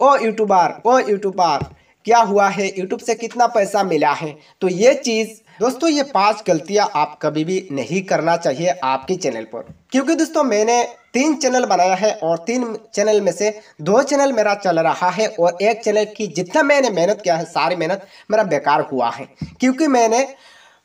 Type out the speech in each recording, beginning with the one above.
ओ YouTuber ओ YouTuber क्या हुआ है यूट्यूब से कितना पैसा मिला है तो ये चीज़ दोस्तों ये पांच गलतियां आप कभी भी नहीं करना चाहिए आपके चैनल पर क्योंकि दोस्तों मैंने तीन चैनल बनाया है और तीन चैनल में से दो चैनल मेरा चल रहा है और एक चैनल की जितना मैंने मेहनत किया है सारी मेहनत मेरा बेकार हुआ है क्योंकि मैंने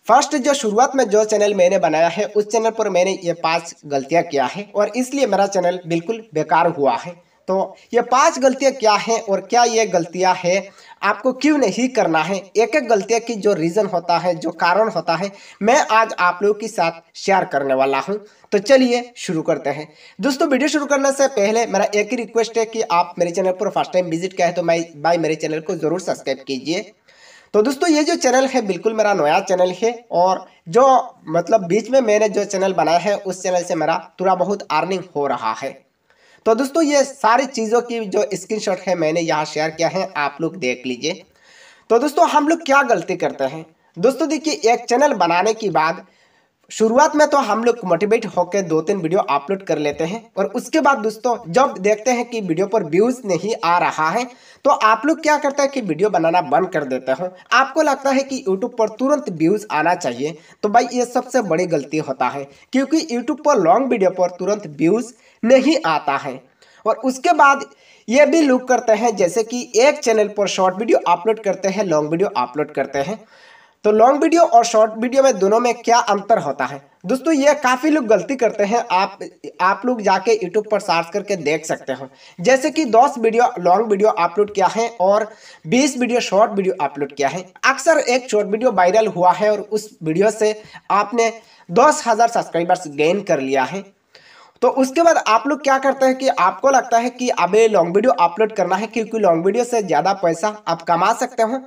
फर्स्ट जो शुरुआत में जो चैनल मैंने बनाया है उस चैनल पर मैंने ये पाँच गलतियाँ किया है और इसलिए मेरा चैनल बिल्कुल बेकार हुआ है तो ये पांच गलतियां क्या हैं और क्या ये गलतियां हैं आपको क्यों नहीं करना है एक एक गलतियाँ की जो रीज़न होता है जो कारण होता है मैं आज आप लोगों के साथ शेयर करने वाला हूं तो चलिए शुरू करते हैं दोस्तों वीडियो शुरू करने से पहले मेरा एक ही रिक्वेस्ट है कि आप मेरे चैनल पर फर्स्ट टाइम विजिट किया है तो मैं बाई मेरे चैनल को ज़रूर सब्सक्राइब कीजिए तो दोस्तों ये जो चैनल है बिल्कुल मेरा नया चैनल है और जो मतलब बीच में मैंने जो चैनल बनाया है उस चैनल से मेरा थोड़ा बहुत अर्निंग हो रहा है तो दोस्तों ये सारी चीज़ों की जो स्क्रीनशॉट है मैंने यहाँ शेयर किया है आप लोग देख लीजिए तो दोस्तों हम लोग क्या गलती करते हैं दोस्तों देखिए एक चैनल बनाने के बाद शुरुआत में तो हम लोग मोटिवेट होकर दो तीन वीडियो अपलोड कर लेते हैं और उसके बाद दोस्तों जब देखते हैं कि वीडियो पर व्यूज नहीं आ रहा है तो आप लोग क्या करते हैं कि वीडियो बनाना बंद कर देते हो आपको लगता है कि यूट्यूब पर तुरंत व्यूज आना चाहिए तो भाई ये सबसे बड़ी गलती होता है क्योंकि यूट्यूब पर लॉन्ग वीडियो पर तुरंत व्यूज नहीं आता है और उसके बाद ये भी लुक करते हैं जैसे कि एक चैनल पर शॉर्ट वीडियो अपलोड करते हैं लॉन्ग वीडियो अपलोड करते हैं तो लॉन्ग वीडियो और शॉर्ट वीडियो में दोनों में क्या अंतर होता है दोस्तों ये काफ़ी लोग गलती करते हैं आप आप लोग जाके YouTube पर सर्च करके देख सकते हो जैसे कि 10 वीडियो लॉन्ग वीडियो अपलोड किया है और 20 वीडियो शॉर्ट वीडियो अपलोड किया है अक्सर एक शॉर्ट वीडियो वायरल हुआ है और उस वीडियो से आपने दस हज़ार सब्सक्राइबर्स गेन कर लिया है तो उसके बाद आप लोग क्या करते हैं कि आपको लगता है कि अब लॉन्ग वीडियो अपलोड करना है क्योंकि लॉन्ग वीडियो से ज़्यादा पैसा आप कमा सकते हो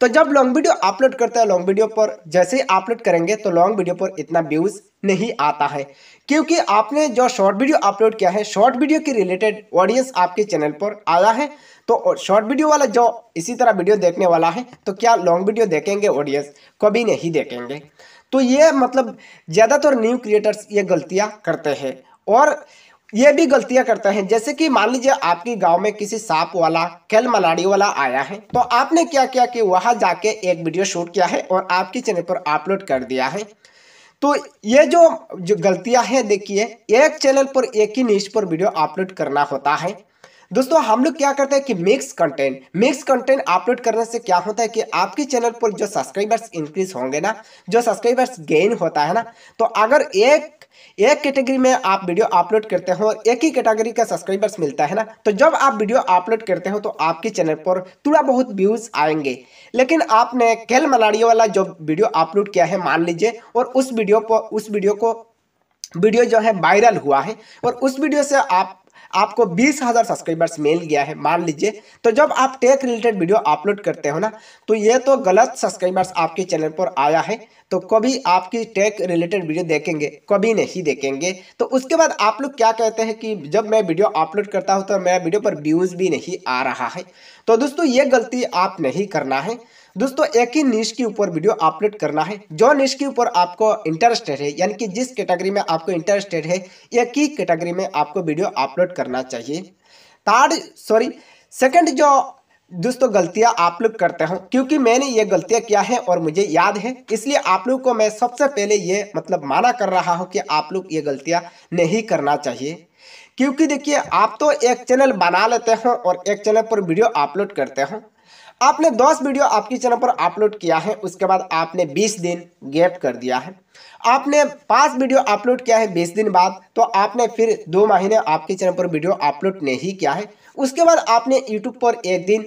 तो जब लॉन्ग वीडियो अपलोड करते हैं लॉन्ग वीडियो पर जैसे ही अपलोड करेंगे तो लॉन्ग वीडियो पर इतना व्यूज़ नहीं आता है क्योंकि आपने जो शॉर्ट वीडियो अपलोड किया है शॉर्ट वीडियो के रिलेटेड ऑडियंस आपके चैनल पर आया है तो शॉर्ट वीडियो वाला जो इसी तरह वीडियो देखने वाला है तो क्या लॉन्ग वीडियो देखेंगे ऑडियंस कभी नहीं देखेंगे तो ये मतलब ज़्यादातर न्यू क्रिएटर्स ये गलतियाँ करते हैं और ये भी गलतियां करते हैं जैसे कि मान लीजिए आपके गांव में किसी सांप वाला खेल मलाड़ी वाला आया है तो आपने क्या किया कि वहां जाके एक वीडियो शूट किया है और आपके चैनल पर अपलोड कर दिया है तो ये जो जो गलतियां हैं देखिए एक चैनल पर एक ही न्यूज पर वीडियो अपलोड करना होता है दोस्तों हम लोग क्या करते हैं कि mix content mix content upload करने से क्या होता है कि आपके चैनल पर जो सब्सक्राइबर्स इंक्रीज होंगे ना जो सब्सक्राइबर्स गेन होता है ना तो अगर एक एक कैटेगरी में आप वीडियो अपलोड करते हो और एक ही कैटेगरी का सब्सक्राइबर्स मिलता है ना तो जब आप वीडियो अपलोड करते हो तो आपके चैनल पर थोड़ा बहुत व्यूज़ आएंगे लेकिन आपने खेल मलाड़ियों वाला जो वीडियो अपलोड किया है मान लीजिए और उस वीडियो पर उस वीडियो को वीडियो जो है वायरल हुआ है और उस वीडियो से आप आपको बीस हज़ार सब्सक्राइबर्स मिल गया है मान लीजिए तो जब आप टेक रिलेटेड वीडियो अपलोड करते हो ना तो ये तो गलत सब्सक्राइबर्स आपके चैनल पर आया है तो कभी आपकी टेक रिलेटेड वीडियो देखेंगे कभी नहीं देखेंगे तो उसके बाद आप लोग क्या कहते हैं कि जब मैं वीडियो अपलोड करता हूँ तो मेरा वीडियो पर व्यूज़ भी नहीं आ रहा है तो दोस्तों ये गलती आप नहीं करना है दोस्तों एक ही निश के ऊपर वीडियो अपलोड करना है जो निश के ऊपर आपको इंटरेस्टेड है यानी कि जिस कैटेगरी में आपको इंटरेस्टेड है एक ही कैटेगरी में आपको वीडियो अपलोड करना चाहिए थर्ड सॉरी सेकंड जो दोस्तों गलतियां आप लोग करते हो क्योंकि मैंने ये गलतियां किया है और मुझे याद है इसलिए आप लोग को मैं सबसे पहले ये मतलब माना कर रहा हूँ कि आप लोग ये गलतियाँ नहीं करना चाहिए क्योंकि देखिए आप तो एक चैनल बना लेते हो और एक चैनल पर वीडियो अपलोड करते हो आपने 10 वीडियो आपके चैनल पर अपलोड किया है उसके बाद आपने 20 दिन गैप कर दिया है आपने पाँच वीडियो अपलोड किया है 20 दिन बाद तो आपने फिर दो महीने आपके चैनल पर वीडियो अपलोड नहीं किया है उसके बाद आपने YouTube पर एक दिन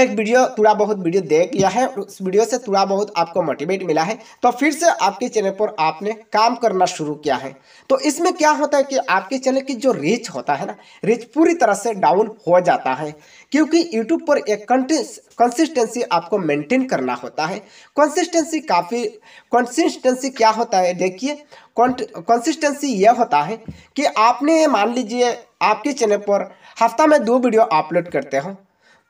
एक वीडियो थोड़ा बहुत वीडियो देख लिया है उस वीडियो से थोड़ा बहुत आपको मोटिवेट मिला है तो फिर से आपके चैनल पर आपने काम करना शुरू किया है तो इसमें क्या होता है कि आपके चैनल की जो रीच होता है ना रीच पूरी तरह से डाउन हो जाता है क्योंकि यूट्यूब पर एक कंसिस्टेंसी आपको मेंटेन करना होता है कंसिस्टेंसी काफ़ी कंसिस्टेंसी क्या होता है देखिए कंसिस्टेंसी यह होता है कि आपने मान लीजिए आपके चैनल पर हफ्ता में दो वीडियो अपलोड करते हो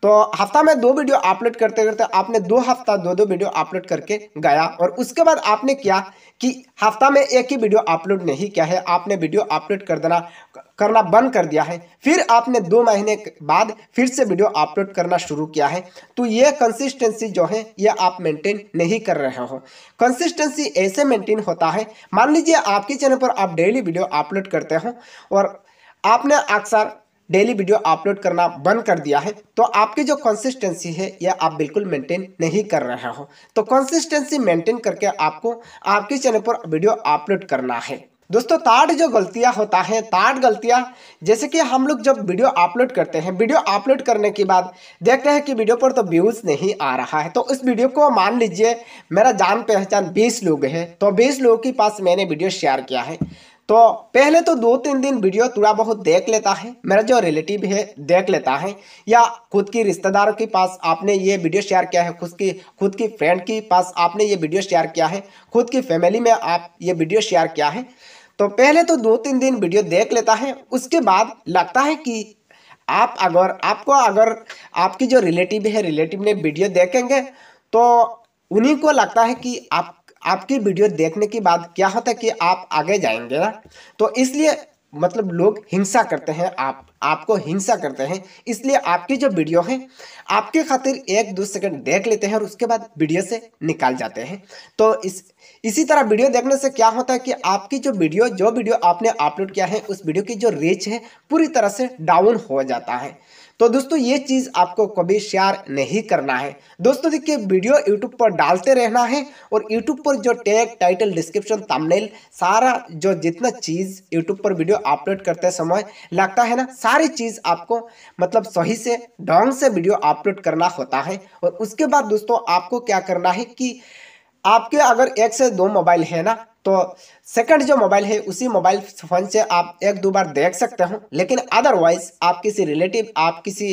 तो हफ्ता में दो वीडियो अपलोड करते करते आपने दो हफ्ता दो दो वीडियो अपलोड करके गया और उसके बाद आपने क्या कि हफ्ता में एक ही वीडियो अपलोड नहीं किया है आपने वीडियो अपलोड कर देना करना बंद कर दिया है फिर आपने दो महीने बाद फिर से वीडियो अपलोड करना शुरू किया है तो ये कंसिस्टेंसी जो है ये आप मेंटेन नहीं कर रहे हो कंसिस्टेंसी ऐसे मेंटेन होता है मान लीजिए आपके चैनल पर आप डेली वीडियो अपलोड करते हो और आपने अक्सर डेली वीडियो अपलोड करना बंद कर दिया है तो आपकी जो कंसिस्टेंसी है यह आप बिल्कुल मेंटेन नहीं कर रहे हो तो कंसिस्टेंसी मेंटेन करके आपको आपके चैनल पर वीडियो अपलोड करना है दोस्तों ताड़ जो गलतियाँ होता है ताड़ गलतियाँ जैसे कि हम लोग जब वीडियो अपलोड करते हैं वीडियो अपलोड करने के बाद देखते हैं कि वीडियो पर तो व्यूज़ नहीं आ रहा है तो उस वीडियो को मान लीजिए मेरा जान पहचान 20 लोग हैं तो 20 लोगों के पास मैंने वीडियो शेयर किया है तो पहले तो दो तीन दिन वीडियो थोड़ा बहुत देख लेता है मेरा जो रिलेटिव है देख लेता है या खुद की रिश्तेदारों के पास आपने ये वीडियो शेयर किया है खुद की खुद की फ्रेंड के पास आपने ये वीडियो शेयर किया है खुद की फैमिली में आप ये वीडियो शेयर किया है तो पहले तो दो तीन दिन वीडियो देख लेता है उसके बाद लगता है कि आप अगर आपको अगर आपकी जो रिलेटिव है रिलेटिव ने वीडियो देखेंगे तो उन्हीं को लगता है कि आप आपकी वीडियो देखने के बाद क्या होता है कि आप आगे जाएंगे ना तो इसलिए मतलब लोग हिंसा करते हैं आप आपको हिंसा करते हैं इसलिए आपकी जो वीडियो है आपके खातिर एक दो सेकंड देख लेते हैं और उसके बाद वीडियो से निकाल जाते हैं तो इस इसी तरह वीडियो देखने से क्या होता है कि आपकी जो वीडियो जो वीडियो आपने अपलोड किया है उस वीडियो की जो रीच है पूरी तरह से डाउन हो जाता है तो दोस्तों ये चीज़ आपको कभी शेयर नहीं करना है दोस्तों देखिए वीडियो यूट्यूब पर डालते रहना है और यूट्यूब पर जो टैग टाइटल डिस्क्रिप्शन तमनेल सारा जो जितना चीज़ यूट्यूब पर वीडियो अपलोड करते समय लगता है ना सारी चीज़ आपको मतलब सही से ढंग से वीडियो अपलोड करना होता है और उसके बाद दोस्तों आपको क्या करना है कि आपके अगर एक से दो मोबाइल है ना तो सेकंड जो मोबाइल है उसी मोबाइल फोन से आप एक दो बार देख सकते हो लेकिन अदरवाइज आप किसी रिलेटिव आप किसी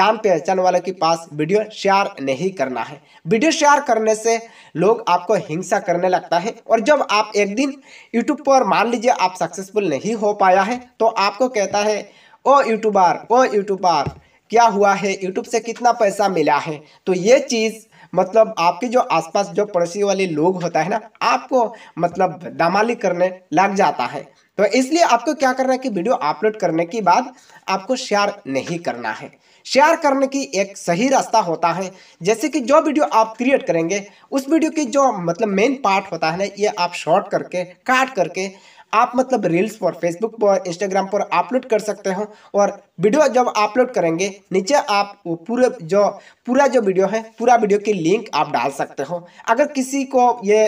जान पहचान वाले के पास वीडियो शेयर नहीं करना है वीडियो शेयर करने से लोग आपको हिंसा करने लगता है और जब आप एक दिन यूट्यूब पर मान लीजिए आप सक्सेसफुल नहीं हो पाया है तो आपको कहता है ओ यूट्यूबर ओ यूट्यूबार क्या हुआ है यूट्यूब से कितना पैसा मिला है तो ये चीज़ मतलब आपके जो आसपास जो पड़ोसी वाले लोग होता है ना आपको मतलब दामाली करने लग जाता है तो इसलिए आपको क्या करना है कि वीडियो अपलोड करने के बाद आपको शेयर नहीं करना है शेयर करने की एक सही रास्ता होता है जैसे कि जो वीडियो आप क्रिएट करेंगे उस वीडियो की जो मतलब मेन पार्ट होता है ना ये आप शॉर्ट करके काट करके आप मतलब रील्स पर फेसबुक पर इंस्टाग्राम पर अपलोड कर सकते हो और वीडियो जब अपलोड करेंगे नीचे आप वो पूरे जो पूरा जो वीडियो है पूरा वीडियो की लिंक आप डाल सकते हो अगर किसी को ये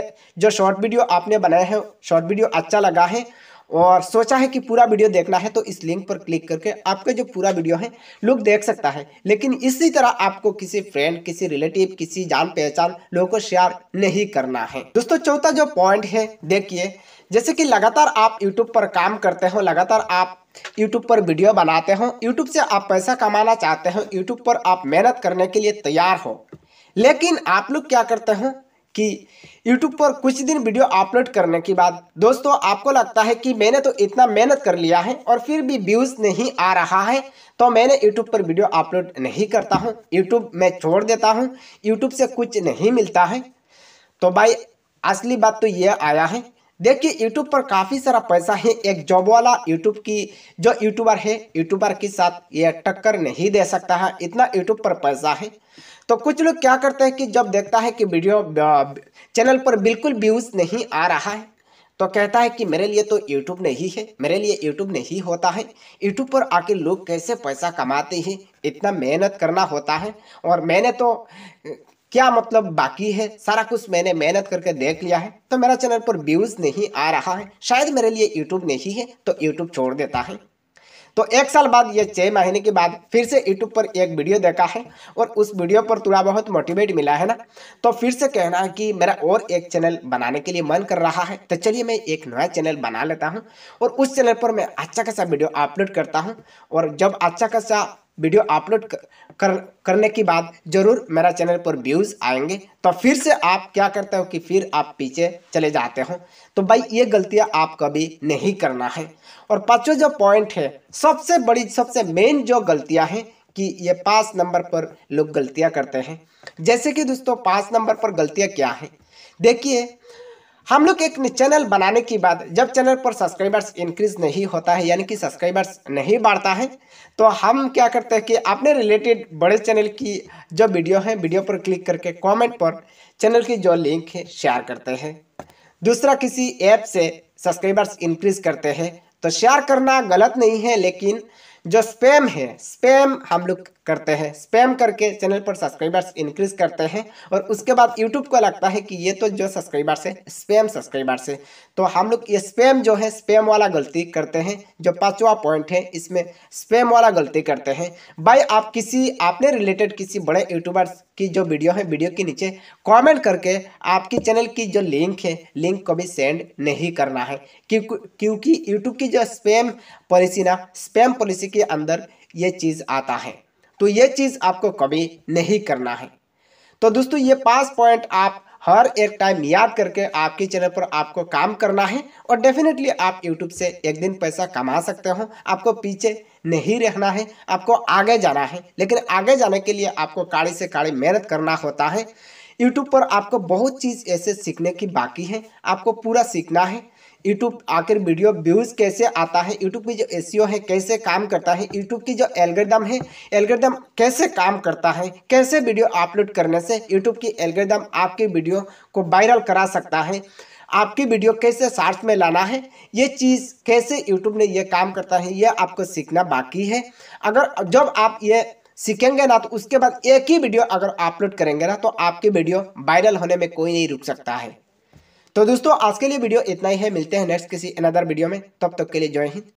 जो शॉर्ट वीडियो आपने बनाया है शॉर्ट वीडियो अच्छा लगा है और सोचा है कि पूरा वीडियो देखना है तो इस लिंक पर क्लिक करके आपका जो पूरा वीडियो है लोग देख सकता है लेकिन इसी तरह आपको किसी फ्रेंड किसी रिलेटिव किसी जान पहचान लोगों को शेयर नहीं करना है दोस्तों चौथा जो पॉइंट है देखिए जैसे कि लगातार आप यूट्यूब पर काम करते हो लगातार आप यूट्यूब पर वीडियो बनाते हो यूट्यूब से आप पैसा कमाना चाहते हो यूट्यूब पर आप मेहनत करने के लिए तैयार हो लेकिन आप लोग क्या करते हो कि YouTube पर कुछ दिन वीडियो अपलोड करने के बाद दोस्तों आपको लगता है कि मैंने तो इतना मेहनत कर लिया है और फिर भी व्यूज़ नहीं आ रहा है तो मैंने YouTube पर वीडियो अपलोड नहीं करता हूँ YouTube मैं छोड़ देता हूँ YouTube से कुछ नहीं मिलता है तो भाई असली बात तो ये आया है देखिए यूट्यूब पर काफ़ी सारा पैसा है एक जॉब वाला यूट्यूब की जो यूट्यूबर है यूट्यूबर के साथ ये टक्कर नहीं दे सकता है इतना यूट्यूब पर पैसा है तो कुछ लोग क्या करते हैं कि जब देखता है कि वीडियो चैनल पर बिल्कुल व्यूज़ नहीं आ रहा है तो कहता है कि मेरे लिए तो यूट्यूब नहीं है मेरे लिए यूट्यूब नहीं होता है यूट्यूब पर आके लोग कैसे पैसा कमाते हैं इतना मेहनत करना होता है और मैंने तो क्या मतलब बाकी है सारा कुछ मैंने मेहनत करके देख लिया है तो मेरा चैनल पर व्यूज़ नहीं आ रहा है शायद मेरे लिए यूट्यूब नहीं है तो यूट्यूब छोड़ देता है तो एक साल बाद ये छः महीने के बाद फिर से यूट्यूब पर एक वीडियो देखा है और उस वीडियो पर थोड़ा बहुत मोटिवेट मिला है ना तो फिर से कहना है कि मेरा और एक चैनल बनाने के लिए मन कर रहा है तो चलिए मैं एक नया चैनल बना लेता हूँ और उस चैनल पर मैं अच्छा खासा वीडियो अपलोड करता हूँ और जब अच्छा खासा वीडियो अपलोड कर, कर करने के बाद ज़रूर मेरा चैनल पर व्यूज़ आएंगे तो फिर से आप क्या करते हो कि फिर आप पीछे चले जाते हो तो भाई ये गलतियां आप कभी नहीं करना है और पाँचों जो पॉइंट है सबसे बड़ी सबसे मेन जो गलतियां हैं कि ये पाँच नंबर पर लोग गलतियां करते हैं जैसे कि दोस्तों पाँच नंबर पर गलतियाँ क्या हैं देखिए हम लोग एक चैनल बनाने की बाद जब चैनल पर सब्सक्राइबर्स इंक्रीज नहीं होता है यानी कि सब्सक्राइबर्स नहीं बढ़ता है तो हम क्या करते हैं कि अपने रिलेटेड बड़े चैनल की जो वीडियो है वीडियो पर क्लिक करके कमेंट पर चैनल की जो लिंक है शेयर करते हैं दूसरा किसी ऐप से सब्सक्राइबर्स इंक्रीज करते हैं तो शेयर करना गलत नहीं है लेकिन जो स्पैम है स्पैम हम लोग करते हैं स्पैम करके चैनल पर सब्सक्राइबर्स इंक्रीज करते हैं और उसके बाद यूट्यूब को लगता है कि ये तो जो सब्सक्राइबर्स है स्पैम सब्सक्राइबर्स है तो हम लोग ये स्पैम जो है स्पैम वाला गलती करते हैं जो पाँचवा पॉइंट है इसमें स्पैम वाला गलती करते हैं भाई आप किसी आपने रिलेटेड किसी बड़े यूट्यूबर्स की जो वीडियो है वीडियो के नीचे कमेंट करके आपकी चैनल की जो लिंक है लिंक को भी सेंड नहीं करना है क्योंकि यूट्यूब की जो स्पैम पॉलिसी ना स्पैम पॉलिसी के अंदर ये चीज़ आता है तो ये चीज़ आपको कभी नहीं करना है तो दोस्तों ये पाँच पॉइंट आप हर एक टाइम याद करके आपके चैनल पर आपको काम करना है और डेफिनेटली आप यूट्यूब से एक दिन पैसा कमा सकते हो आपको पीछे नहीं रहना है आपको आगे जाना है लेकिन आगे जाने के लिए आपको काड़ी से काड़ी मेहनत करना होता है यूट्यूब पर आपको बहुत चीज़ ऐसे सीखने की बाकी है आपको पूरा सीखना है यूट्यूब आखिर वीडियो व्यूज़ कैसे आता है यूट्यूब की जो एस है कैसे काम करता है यूट्यूब की जो एल्गोरिदम है एल्गोरिदम कैसे काम करता है कैसे वीडियो अपलोड करने से यूट्यूब की एल्गोरिदम आपकी वीडियो को वायरल करा सकता है आपकी वीडियो कैसे सार्च में लाना है ये चीज़ कैसे यूट्यूब ने ये काम करता है ये आपको सीखना बाकी है अगर जब आप ये सीखेंगे ना तो उसके बाद एक ही वीडियो अगर अपलोड करेंगे ना तो आपकी वीडियो वायरल होने में कोई नहीं रुक सकता है तो दोस्तों आज के लिए वीडियो इतना ही है मिलते हैं नेक्स्ट किसी अनदर वीडियो में तब तक के लिए जय हिंद